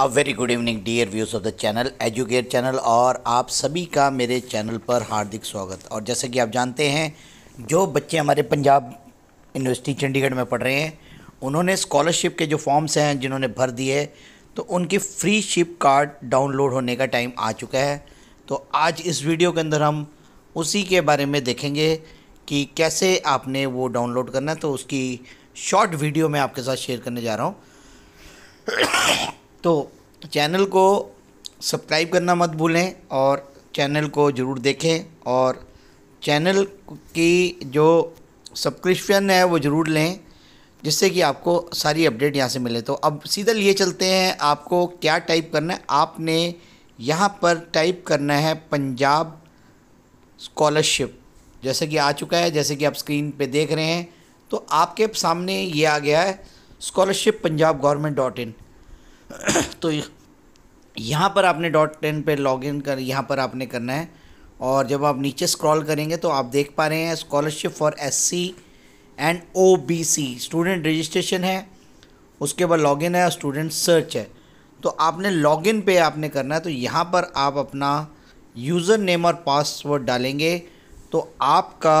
a very good evening dear views of the channel educate channel और आप सभी का मेरे चैनल पर हार्दिक स्वागत और जैसे कि आप जानते हैं जो बच्चे हमारे पंजाब यूनिवर्सिटी चंडीगढ़ में पढ़ रहे हैं उन्होंने स्कॉलरशिप के जो फॉर्म्स हैं जिन्होंने भर दिए तो उनकी फ्री शिप कार्ड डाउनलोड होने का टाइम आ चुका है तो आज इस वीडियो के अंदर हम उसी के बारे में देखेंगे कि कैसे आपने वो डाउनलोड करना है तो उसकी शॉर्ट वीडियो मैं आपके साथ शेयर करने जा रहा हूँ तो चैनल को सब्सक्राइब करना मत भूलें और चैनल को ज़रूर देखें और चैनल की जो सब्सक्रिप्शन है वो ज़रूर लें जिससे कि आपको सारी अपडेट यहाँ से मिले तो अब सीधा लिए चलते हैं आपको क्या टाइप करना है आपने यहाँ पर टाइप करना है पंजाब स्कॉलरशिप जैसे कि आ चुका है जैसे कि आप स्क्रीन पे देख रहे हैं तो आपके सामने ये आ गया है scholarship Punjab government dot in तो यहाँ पर आपने डॉट टेन पर लॉग इन कर यहाँ पर आपने करना है और जब आप नीचे स्क्रॉल करेंगे तो आप देख पा रहे हैं scholarship for SC and OBC student registration है उसके बाद लॉगिन है और स्टूडेंट सर्च है तो आपने लॉगिन पे आपने करना है तो यहाँ पर आप अपना यूज़र नेम और पासवर्ड डालेंगे तो आपका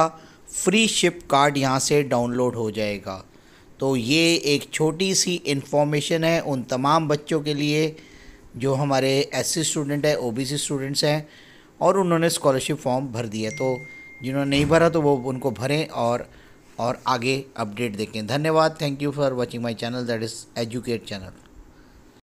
फ्री शिप कार्ड यहाँ से डाउनलोड हो जाएगा तो ये एक छोटी सी इन्फॉर्मेशन है उन तमाम बच्चों के लिए जो हमारे एस स्टूडेंट है ओ स्टूडेंट्स हैं और उन्होंने स्कॉलरशिप फॉर्म भर दिया तो जिन्होंने नहीं भरा तो वो उनको भरें और और आगे अपडेट देखें धन्यवाद thank you for watching my channel that is educate channel